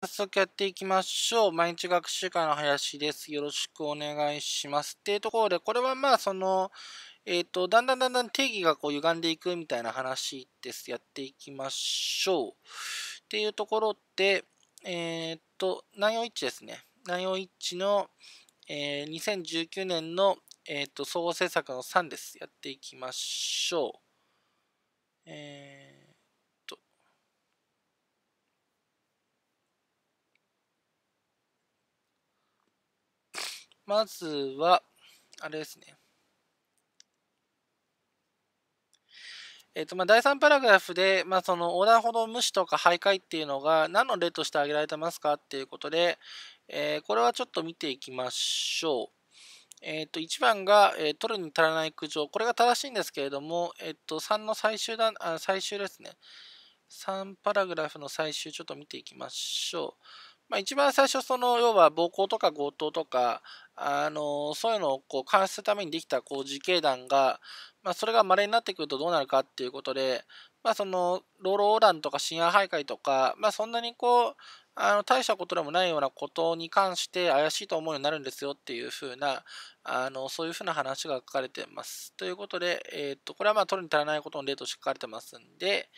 早速やっていきましょう。毎日学習会の林です。よろしくお願いします。っていうところで、これはまあ、その、えっ、ー、と、だんだんだんだん定義がこう歪んでいくみたいな話です。やっていきましょう。っていうところで、えっ、ー、と、7一1ですね。7一1の、えー、2019年の、えっ、ー、と、総合政策の3です。やっていきましょう。えーまずは、あれですね。えっとまあ、第3パラグラフで、まあ、その横断歩道無視とか徘徊っていうのが何の例として挙げられてますかっていうことで、えー、これはちょっと見ていきましょう。えっ、ー、と1番が、えー、取るに足らない苦情。これが正しいんですけれども、えっ、ー、と3の最終段あ、最終ですね。3パラグラフの最終ちょっと見ていきましょう。まあ、一番最初その要は暴行とか強盗とかあのそういうのをこう監視するためにできたこう自警団が、まあ、それが稀になってくるとどうなるかっていうことで、まあ、その老老横断とか深夜徘徊とか、まあ、そんなにこうあの大したことでもないようなことに関して怪しいと思うようになるんですよっていう風なあのそういう風な話が書かれてます。ということで、えー、っとこれはまあ取るに足らないことの例として書かれてますんで、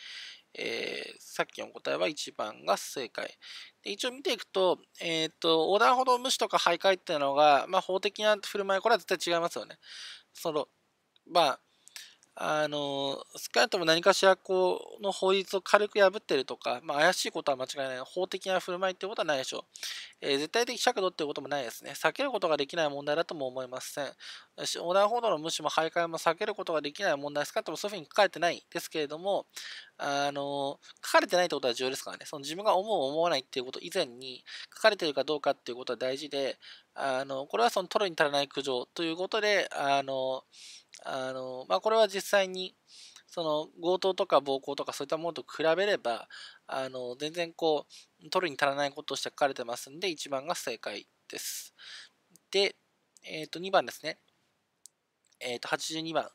えー、さっきの答えは1番が正解。で一応見ていくと、えっ、ー、と、横断歩道無視とか徘徊っていうのが、まあ、法的な振る舞い、これは絶対違いますよね。その、まあ、あの少なくとも何かしらこの法律を軽く破ってるとか、まあ、怪しいことは間違いない法的な振る舞いってことはないでしょう、えー、絶対的尺度ってこともないですね避けることができない問題だとも思いません横断歩道の無視も徘徊も避けることができない問題少なくともそういうふうに書かれてないですけれどもあの書かれてないってことは重要ですからねその自分が思う思わないっていうこと以前に書かれてるかどうかっていうことは大事であのこれはその取るに足らない苦情ということであのあの、まあ、これは実際に、その強盗とか暴行とかそういったものと比べれば、あの、全然こう、取るに足らないことをして書かれてますんで、1番が正解です。で、えっ、ー、と、2番ですね。えっ、ー、と、82番。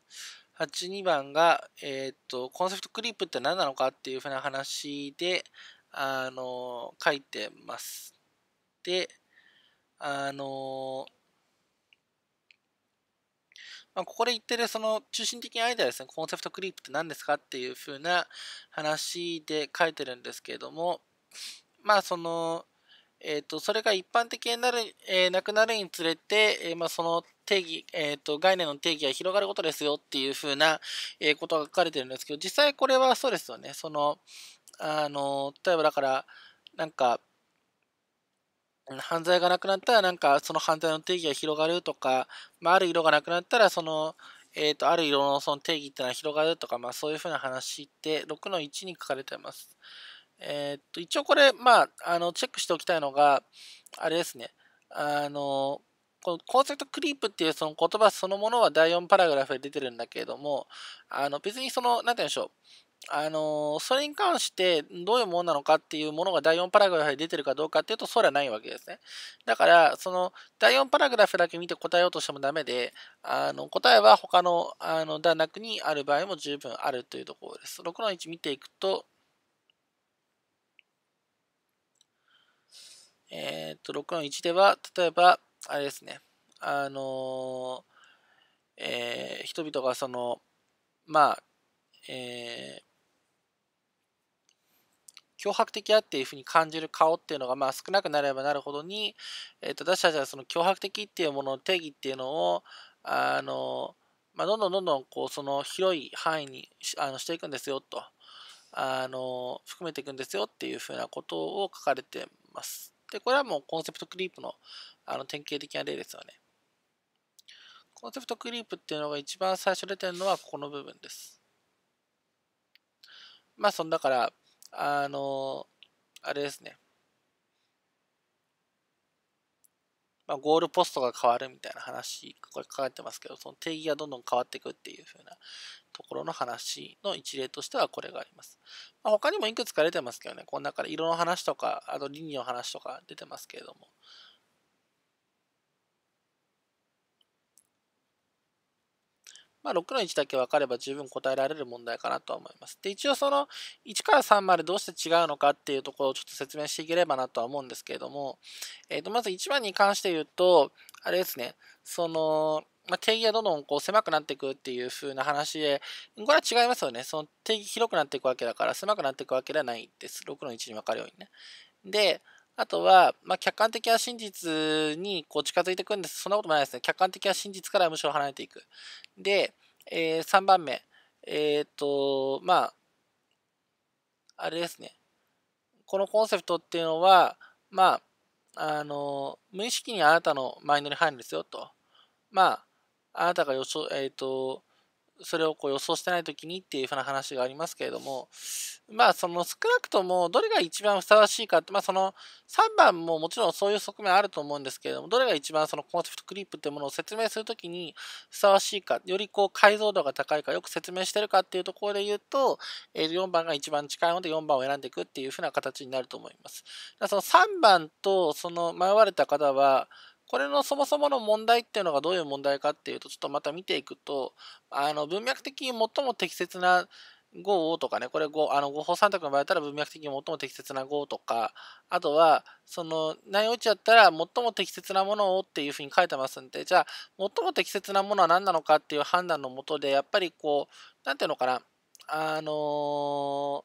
82番が、えっ、ー、と、コンセプトクリップって何なのかっていうふうな話で、あの、書いてます。で、あの、まあ、ここで言ってるその中心的なアイデアですね、コンセプトクリープって何ですかっていう風な話で書いてるんですけれども、まあその、えっ、ー、と、それが一般的になる、えー、なくなるにつれて、えー、まあその定義、えっ、と、概念の定義が広がることですよっていう風な、えことが書かれてるんですけど、実際これはそうですよね。その、あの、例えばだから、なんか、犯罪がなくなったら、なんかその犯罪の定義が広がるとか、まあ、ある色がなくなったら、その、えっ、ー、と、ある色のその定義っていうのは広がるとか、まあ、そういうふうな話って6の1に書かれてます。えっ、ー、と、一応これ、まあ、あの、チェックしておきたいのが、あれですね、あの、このコンセプトクリープっていうその言葉そのものは第4パラグラフで出てるんだけれども、あの別にその、なんて言うんでしょう、あのそれに関してどういうものなのかっていうものが第4パラグラフで出てるかどうかっていうと、そうではないわけですね。だから、その第4パラグラフだけ見て答えようとしてもダメで、あの答えは他のあの段落にある場合も十分あるというところです。6の1見ていくと、えっ、と、6の1では、例えば、あれですね、あのえー、人々がその、まあ、えー、脅迫的だっていうふうに感じる顔っていうのがまあ少なくなればなるほどに、えー、と私たちはその脅迫的っていうものの定義っていうのをあの、まあ、どんどんどんどんこうその広い範囲にあのしていくんですよとあの含めていくんですよっていうふうなことを書かれてます。でこれはもうコンセプトクリープのあの典型的な例ですよね。コンセプトクリープっていうのが一番最初出てるのはここの部分です。まあそんだからあの、あれですね。まあ、ゴールポストが変わるみたいな話、これ書かれてますけど、その定義がどんどん変わっていくっていう風なところの話の一例としてはこれがあります。まあ、他にもいくつか出てますけどね、この中で色の話とか、あと倫理の話とか出てますけれども、まあ、6の1だけ分かれば十分答えられる問題かなとは思います。で、一応その1から3までどうして違うのかっていうところをちょっと説明していければなとは思うんですけれども、えっ、ー、と、まず1番に関して言うと、あれですね、その、まあ、定義がどんどんこう狭くなっていくっていう風な話で、これは違いますよね。その定義広くなっていくわけだから、狭くなっていくわけではないです。6の1に分かるようにね。で、あとは、まあ、客観的な真実にこう近づいていくんです。そんなこともないですね。客観的な真実からむしろ離れていく。で、えー、3番目。えっ、ー、と、まあ、あれですね。このコンセプトっていうのは、まあ、あの、無意識にあなたのマインドに入るんですよと。まあ、あなたが予想、えっ、ー、と、それをこう予想してない時にっていうふうな話がありますけれども、まあその少なくともどれが一番ふさわしいかって、まあその3番ももちろんそういう側面あると思うんですけれども、どれが一番そのコンセプトクリープっていうものを説明するときにふさわしいか、よりこう解像度が高いか、よく説明してるかっていうところで言うと、え4番が一番近いので4番を選んでいくっていうふうな形になると思います。その3番とその迷われた方は、これのそもそもの問題っていうのがどういう問題かっていうと、ちょっとまた見ていくと、あの、文脈的に最も適切な5とかね、これ5、あの、法三択の場合だったら文脈的に最も適切な5とか、あとは、その、内容ちゃったら最も適切なものをっていうふうに書いてますんで、じゃあ、最も適切なものは何なのかっていう判断のもとで、やっぱりこう、なんていうのかな、あのー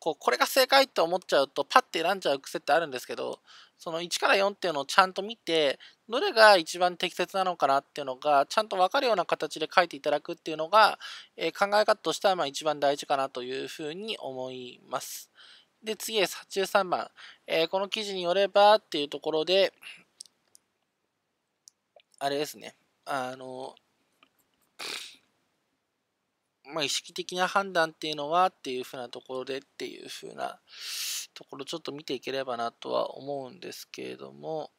こうこれが正解って思っちゃうとパッて選んじゃう癖ってあるんですけどその1から4っていうのをちゃんと見て、どれが一番適切なのかなっていうのが、ちゃんと分かるような形で書いていただくっていうのが、え考え方としてはまあ一番大事かなというふうに思います。で、次へ83番。えー、この記事によればっていうところで、あれですね。あの、まあ、意識的な判断っていうのはっていうふうなところでっていうふうなところちょっと見ていければなとは思うんですけれども、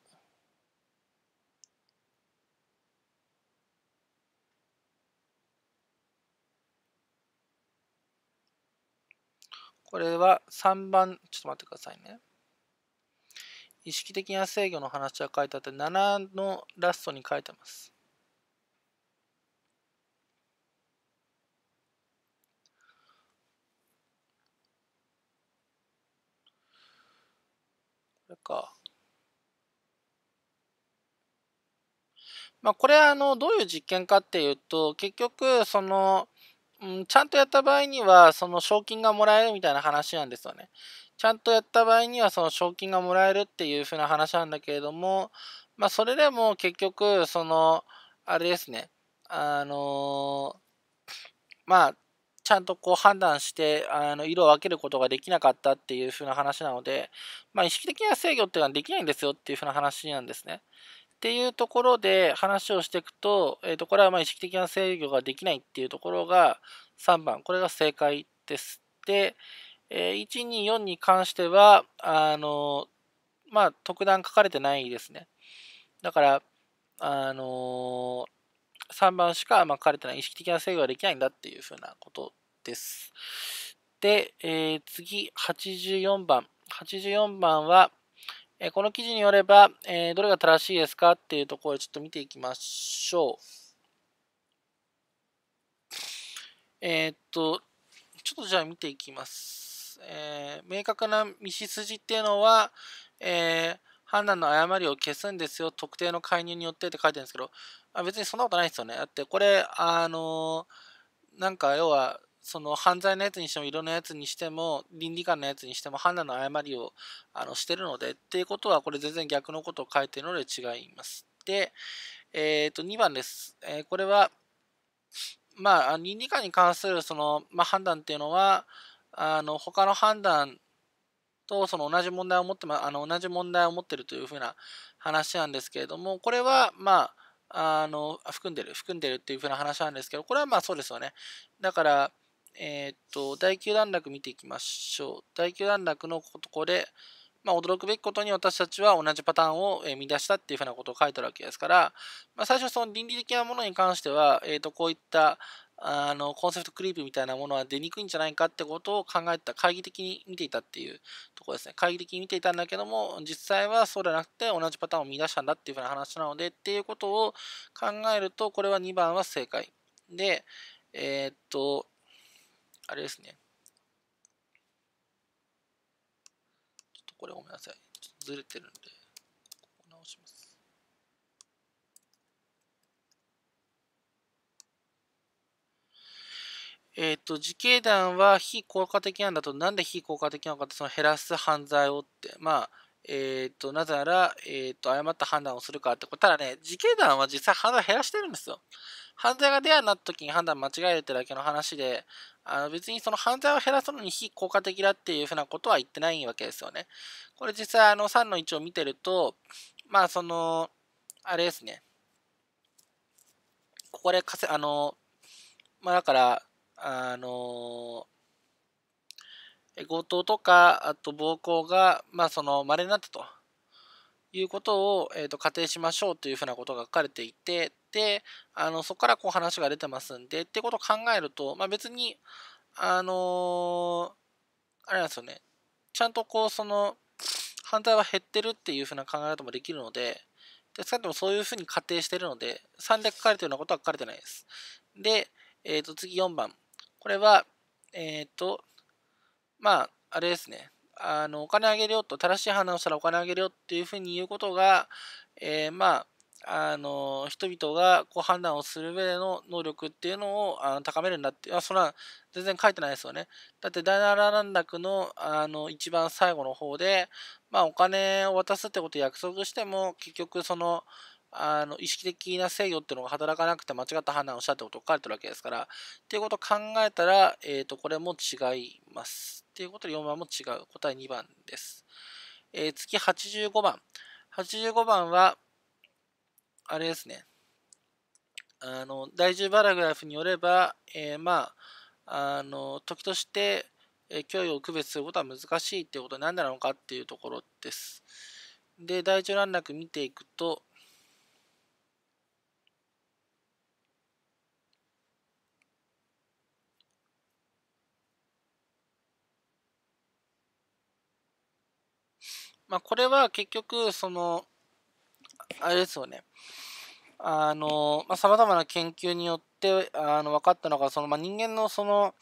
これは3番、ちょっと待ってくださいね。意識的な制御の話は書いてあって、7のラストに書いてます。か。まあ、これはあのどういう実験かっていうと結局その、ん、ちゃんとやった場合にはその賞金がもらえるみたいな話なんですよね。ちゃんとやった場合にはその賞金がもらえるっていう風な話なんだけれども、まあ、それでも結局そのあれですねあのまあちゃんとこう判断して、あの、色を分けることができなかったっていう風な話なので、まあ、意識的な制御っていうのはできないんですよっていう風な話なんですね。っていうところで話をしていくと、えっ、ー、と、これはまあ意識的な制御ができないっていうところが3番、これが正解です。で、えー、124に関しては、あの、まあ、特段書かれてないですね。だから、あのー、3番しかまかれてない意識的な制御ができないんだっていうふうなことです。で、えー、次、84番。84番は、えー、この記事によれば、えー、どれが正しいですかっていうところをちょっと見ていきましょう。えっと、ちょっとじゃあ見ていきます。え明確な道筋っていうのは、えー、判断の誤りを消すんですよ、特定の介入によってって書いてるんですけど、あ別にそんなことないですよね。だって、これ、あのなんか要は、その犯罪のやつにしても、色のやつにしても、倫理観のやつにしても、判断の誤りをあのしてるので、っていうことは、これ全然逆のことを書いてるので違います。で、えっ、ー、と、2番です。えー、これは、まあ、倫理観に関するその、まあ、判断っていうのは、あの他の判断とその同じ問題を持って、ま、あの同じ問題を持ってるというふうな話なんですけれどもこれはまああの含んでる含んでるっていうふうな話なんですけどこれはまあそうですよねだからえっ、と第9段落見ていきましょう第9段落のここで、まあ、驚くべきことに私たちは同じパターンを見出したっていうふうなことを書いてあるわけですから、まあ、最初その倫理的なものに関しては、えっ、とこういったあのコンセプトクリープみたいなものは出にくいんじゃないかってことを考えた懐疑的に見ていたっていうとこですね懐疑的に見ていたんだけども実際はそうではなくて同じパターンを見出したんだっていうふうな話なのでっていうことを考えるとこれは2番は正解でえー、っとあれですねちょっとこれごめんなさいずれてるんで直しますえっ、ー、と、自警団は非効果的なんだと、なんで非効果的なのかって、その減らす犯罪をって、まあ、えっ、ー、と、なぜなら、えっ、ー、と、誤った判断をするかってこと。ただね、自警団は実際犯罪減らしてるんですよ。犯罪が出会になった時に判断間違えるってだけの話で、あの別にその犯罪を減らすのに非効果的だっていうふうなことは言ってないわけですよね。これ実際あの3の1を見てると、まあその、あれですね。ここで稼、あの、まあだから、あの強盗とか、あと暴行が、まあ、その、稀になったということを、えーと、仮定しましょうというふうなことが書かれていて、で、あのそこからこう話が出てますんで、ってことを考えると、まあ、別に、あのあれなんですよね、ちゃんとこう、その、犯罪は減ってるっていうふうな考え方もできるので、で少なくともそういうふうに仮定しているので、3で書かれてるようなことは書かれてないです。で、えっ、ー、と、次4番。これは、えっ、ー、と、まあ、あれですね。あの、お金あげるよと、正しい判断をしたらお金あげるよっていうふうに言うことが、えー、まあ、あの、人々がこう判断をする上での能力っていうのをあの高めるんだって、あ、そんな、全然書いてないですよね。だって、第7段落の、あの、一番最後の方で、まあ、お金を渡すってことを約束しても、結局、その、あの意識的な制御っていうのが働かなくて間違った判断をしたってことを書かれてるわけですからっていうことを考えたら、えー、とこれも違いますっていうことで4番も違う答え2番です、えー、次85番85番はあれですねあの第10パラグラフによれば、えー、まああの時として、えー、脅威を区別することは難しいっていうことは何なのかっていうところですで第10段落見ていくとまあ、これは結局、その、あれですよね。あの、まあ、様々な研究によって、あの、分かったのが、その、まあ、人間のその、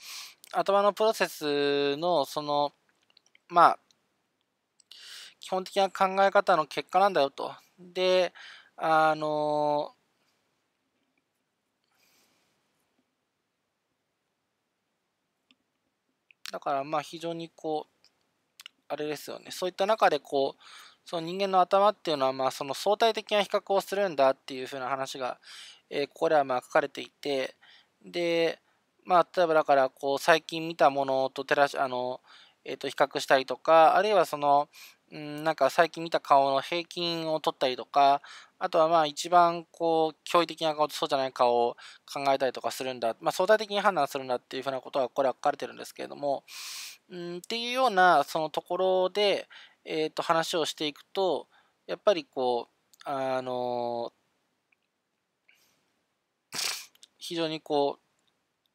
頭のプロセスの、その、まあ、基本的な考え方の結果なんだよと。で、あの、だからまあ非常にこうあれですよねそういった中でこうその人間の頭っていうのはまあその相対的な比較をするんだっていうふうな話が、えー、ここではまあ書かれていてでまあ例えばだからこう最近見たものと照らしあの、えー、と比較したりとかあるいはそのんなんか最近見た顔の平均を取ったりとかあとはまあ一番こう驚異的な顔とそうじゃない顔を考えたりとかするんだ、まあ、相対的に判断するんだっていうふうなことがこれは書かれてるんですけれどもうん、っていうようなそのところで、えーと、話をしていくとやっぱりこうあの非常にこう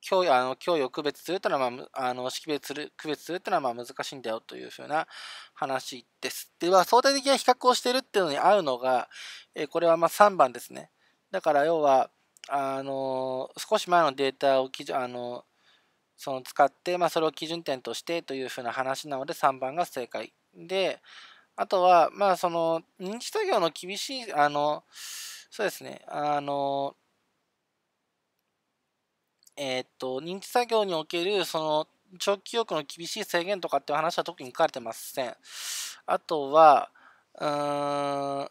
供与あの脅威を区別するというのは、まあ、あの識別する区別するというのはまあ難しいんだよというふうな話です。では、相対的な比較をしているっていうのに合うのが、えこれはまあ3番ですね。だから要は、あの少し前のデータを基準あのその使って、まあ、それを基準点としてというふうな話なので3番が正解であとはまあその認知作業の厳しいあのそうですねあのえー、っと認知作業におけるその長期記憶の厳しい制限とかっていう話は特に書かれてませんあとはうーん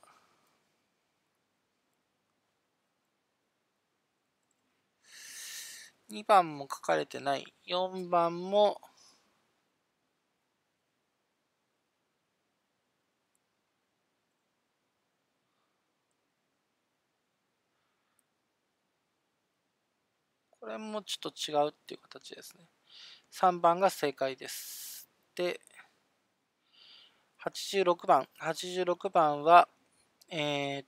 2番も書かれてない。4番も、これもちょっと違うっていう形ですね。3番が正解です。で、86番。86番は、えー、っ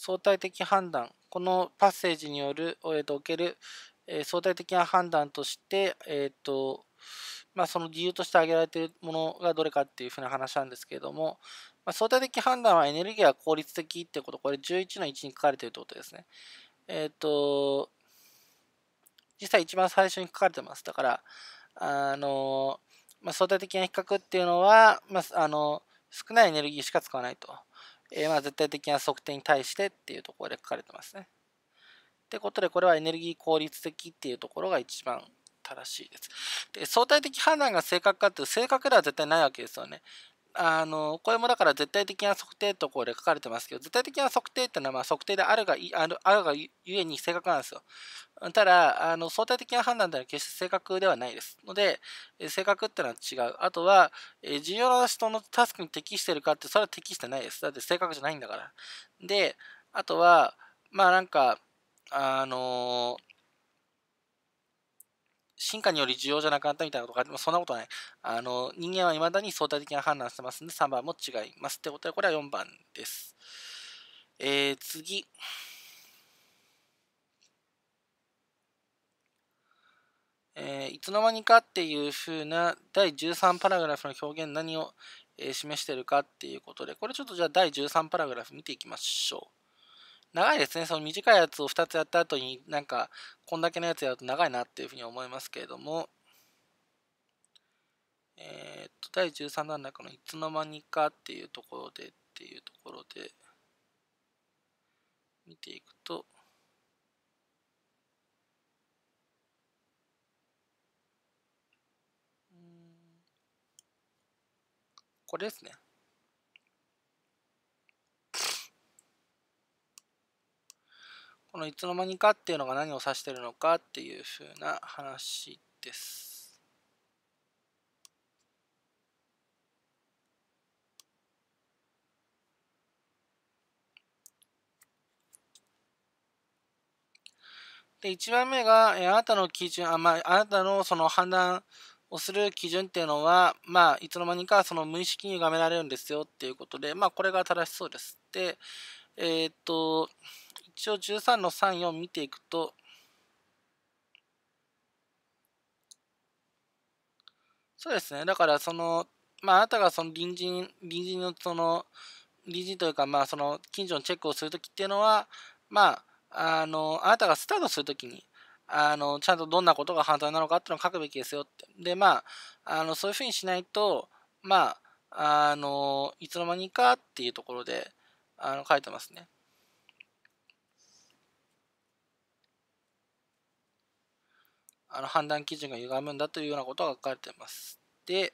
相対的判断、このパッセージによる、えー、とおける、えー、相対的な判断として、えーとまあ、その理由として挙げられているものがどれかっていうふうな話なんですけれども、まあ、相対的判断はエネルギーは効率的ってこと、これ11の1に書かれているということですね。えっ、ー、と、実際一番最初に書かれてます。だから、あの、まあ、相対的な比較っていうのは、まあ、あの、少ないエネルギーしか使わないと。えー、まあ絶対的な測定に対してっていうところで書かれてますね。ってことで、これはエネルギー効率的っていうところが一番正しいです。で、相対的判断が正確かっていう正確では絶対ないわけですよね。あの、これもだから絶対的な測定ところで書かれてますけど、絶対的な測定っていうのはま測定であるが、あるあるがゆえに正確なんですよ。ただ、あの相対的な判断では決して正確ではないです。ので、え正確ってのは違う。あとは、え重要な人のタスクに適してるかって、それは適してないです。だって正確じゃないんだから。で、あとは、まあなんか、あのー、進化により需要じゃなかったみたいなことがあっても、そんなことない。あのー、人間は未だに相対的な判断してますんで、3番も違います。ってことは、これは4番です。えー、次。えー、いつの間にかっていう風な第13パラグラフの表現何を、え示してるかっていうことで、これちょっとじゃあ第13パラグラフ見ていきましょう。長いですね。その短いやつを2つやった後になんかこんだけのやつやると長いなっていうふうに思いますけれども、えー、っと、第13段落のいつの間にかっていうところでっていうところで見ていくと、これですね。このいつの間にかっていうのが何を指してるのかっていうふうな話です。で、1番目が、えあなたの基準、あ、まあ、あなたのその判断をする基準っていうのは、まあ、いつの間にかその無意識に歪められるんですよっていうことで、まあ、これが正しそうです。で、えー、っと、一応13の3、4見ていくと、そうですね。だから、その、まあ、あなたがその隣人、隣人のその、隣人というか、まあ、その、近所のチェックをするときっていうのは、まあ、あの、あなたがスタートするときに、あの、ちゃんとどんなことが犯罪なのかっていうのを書くべきですよって。で、まあ、あの、そういうふうにしないと、まあ、あの、いつの間にかっていうところで、あの、書いてますね。あの、判断基準が歪むんだというようなことが書かれてます。で、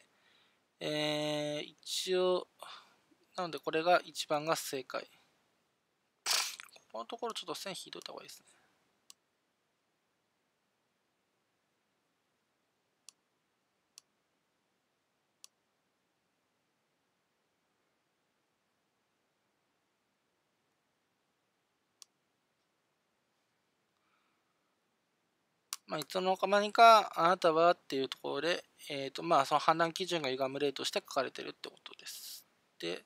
えー、一応、なのでこれが一番が正解。ここのところちょっと線引いといた方がいいですね。まあ、いつの間にかあなたはっていうところで、えーとまあ、その判断基準が歪む例として書かれてるってことです。で、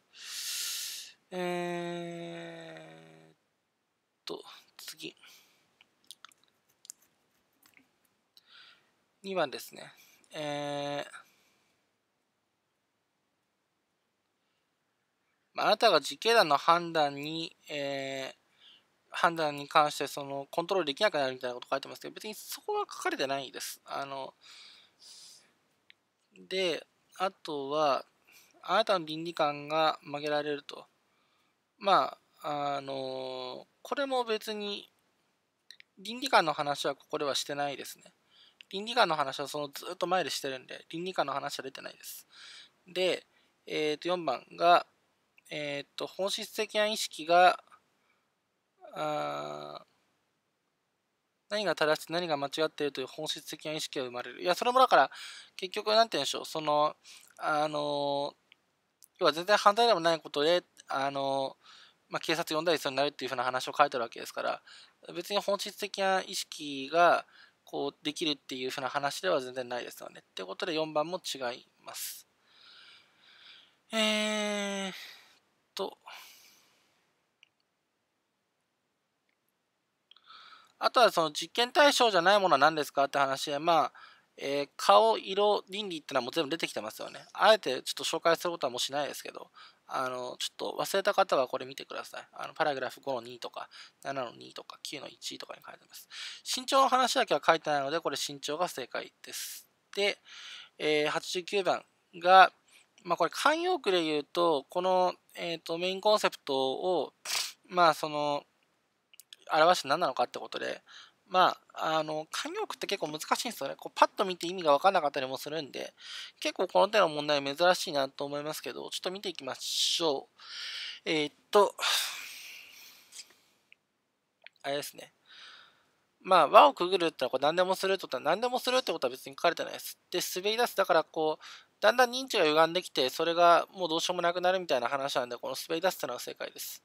えー、っと、次。2番ですね。えーあなたが自警団の判断に、えー、判断に関してそのコントロールできなくなるみたいなこと書いてますけど別にそこは書かれてないです。あのであとはあなたの倫理観が曲げられるとまああのこれも別に倫理観の話はここではしてないですね。倫理観の話はそのずっと前でしてるんで倫理観の話は出てないです。で、えー、と4番が、えー、と本質的な意識があ何が正しい何が間違っているという本質的な意識が生まれるいやそれもだから結局何て言うんでしょうそのあの要は全然犯罪でもないことであの、まあ、警察呼んだりするようになるっていうふうな話を書いてるわけですから別に本質的な意識がこうできるっていうふうな話では全然ないですよねってことで4番も違いますえー、っとあとはその実験対象じゃないものは何ですかって話で、まあ、えー、顔、色、倫理ってのはもう全部出てきてますよね。あえてちょっと紹介することはもうしないですけど、あの、ちょっと忘れた方はこれ見てください。あの、パラグラフ5の2とか、7の2とか、9の1とかに書いてます。身長の話だけは書いてないので、これ身長が正解です。で、えー、89番が、まあ、これ慣用句で言うと、この、えーとメインコンセプトを、まあその、表して何なのかってことで、まあ、あの、慣用句って結構難しいんですよね。こうパッと見て意味が分からなかったりもするんで、結構この手の問題珍しいなと思いますけど、ちょっと見ていきましょう。えー、っと、あれですね。まあ、輪をくぐるってのはこう何でもするってことは、何でもするってことは別に書かれてないです。で、滑り出す。だからこう、だんだん認知が歪んできて、それがもうどうしようもなくなるみたいな話なんで、この滑り出すってのは正解です。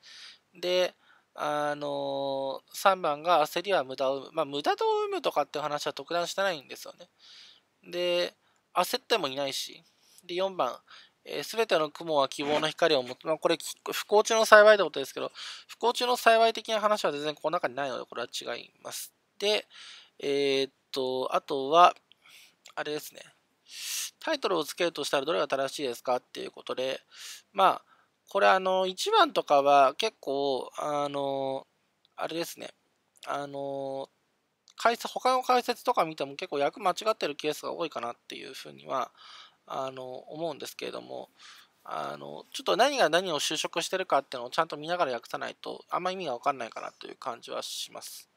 で、あの3番が焦りは無駄を生む。まあ、無駄と生むとかって話は特段してないんですよね。で、焦ってもいないし。で、4番、す、え、べ、ー、ての雲は希望の光を持つ。まあ、これ、不幸中の幸いってことですけど、不幸中の幸い的な話は全然この中にないので、これは違います。で、えー、っと、あとは、あれですね。タイトルをつけるとしたらどれが正しいですかっていうことで、まあ、これあの、1番とかは結構、あの、あれですね、あの、解説、他の解説とか見ても結構役間違ってるケースが多いかなっていうふうには、あの、思うんですけれども、あの、ちょっと何が何を就職してるかっていうのをちゃんと見ながら訳さないと、あんま意味がわかんないかなという感じはします。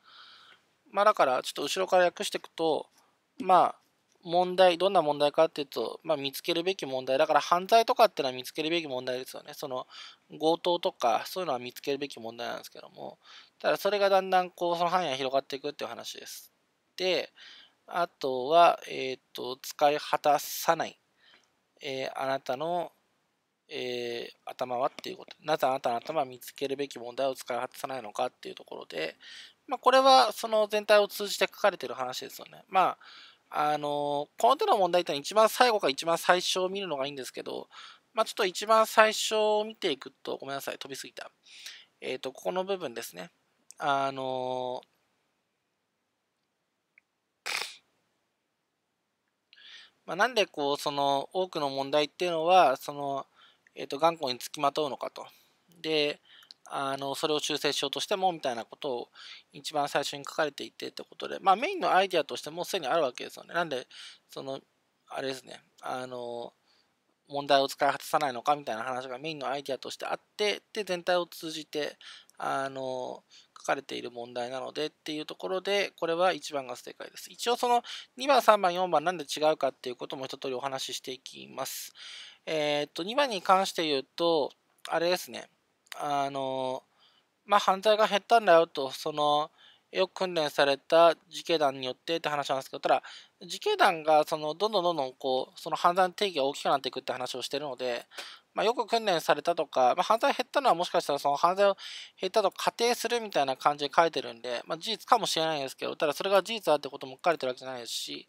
まあだから、ちょっと後ろから訳していくと、まあ、問題、どんな問題かっていうと、まあ、見つけるべき問題、だから犯罪とかっていうのは見つけるべき問題ですよね。その強盗とか、そういうのは見つけるべき問題なんですけども、ただそれがだんだんこう、その範囲が広がっていくっていう話です。で、あとは、えっ、ー、と、使い果たさない、えー、あなたの、えー、頭はっていうこと。なぜあなたの頭は見つけるべき問題を使い果たさないのかっていうところで、まあ、これはその全体を通じて書かれてる話ですよね。まあ、あの、この手の問題ってのは一番最後か一番最初を見るのがいいんですけど、まあ、ちょっと一番最初を見ていくと、ごめんなさい、飛びすぎた。えっ、ー、と、ここの部分ですね。あの、まあ、なんでこう、その、多くの問題っていうのは、その、えっ、ー、と、頑固につきまとうのかと。で、あのそれを修正しようとしてもみたいなことを一番最初に書かれていてってことで、まあ、メインのアイデアとしてもう既にあるわけですよね。なんでそのあれですねあの問題を使い果たさないのかみたいな話がメインのアイデアとしてあってで全体を通じてあの書かれている問題なのでっていうところでこれは1番が正解です。一応その2番3番4番なんで違うかっていうことも一通りお話ししていきます。えー、っと2番に関して言うとあれですねあの、まあ、犯罪が減ったんだよと、その、よく訓練された自警団によってって話なんですけど、ただ、自警団がそのどんどんどんどんこうその判断定義が大きくなっていくって話をしてるので、まあ、よく訓練されたとか、まあ、犯罪減ったのはもしかしたらその犯罪を減ったと仮定するみたいな感じで書いてるんで、まあ、事実かもしれないですけど、ただそれが事実だってことも書かれてるわけじゃないですし、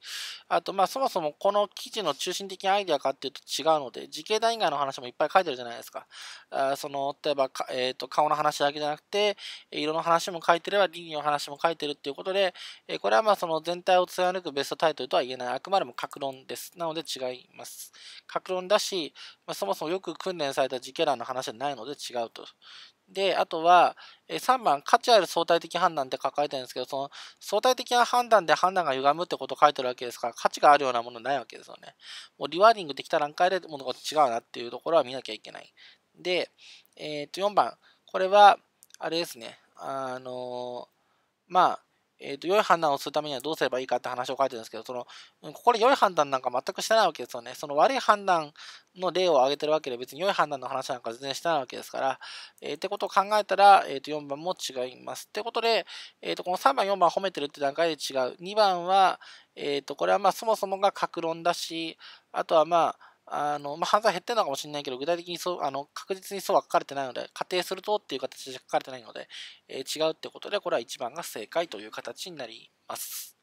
あとまあそもそもこの記事の中心的なアイデアかっていうと違うので、時系団以外の話もいっぱい書いてるじゃないですか。あその例えばか、えーと、と顔の話だけじゃなくて、色の話も書いてれば倫理の話も書いてるっていうことで、えー、これはまあその全体を貫くベストタイトルとは言えない、あくまでも格論です。なので違います。格論だし、まあ、そもそもよく訓練された実験団の話じゃないので違うと。で、あとは、3番、価値ある相対的判断って書かれてるんですけど、その相対的な判断で判断が歪むってことを書いてるわけですから、価値があるようなものないわけですよね。もうリワーディングできた段階で物事違うなっていうところは見なきゃいけない。で、えっ、と、4番、これは、あれですね、あのまあ、えー、と、良い判断をするためにはどうすればいいかって話を書いてるんですけど、その、ここで良い判断なんか全くしてないわけですよね。その悪い判断の例を挙げてるわけで、別に良い判断の話なんか全然してないわけですから、えー、ってことを考えたら、えー、と、4番も違います。ってことで、えっ、と、この3番、4番褒めてるって段階で違う。2番は、えっ、と、これはまあ、そもそもが格論だし、あとはまあ、あの、まあ、犯罪減ってるのかもしれないけど、具体的にそう、あの、確実にそうは書かれてないので、仮定するとっていう形で書かれてないので、えー、違うってことで、これは1番が正解という形になります。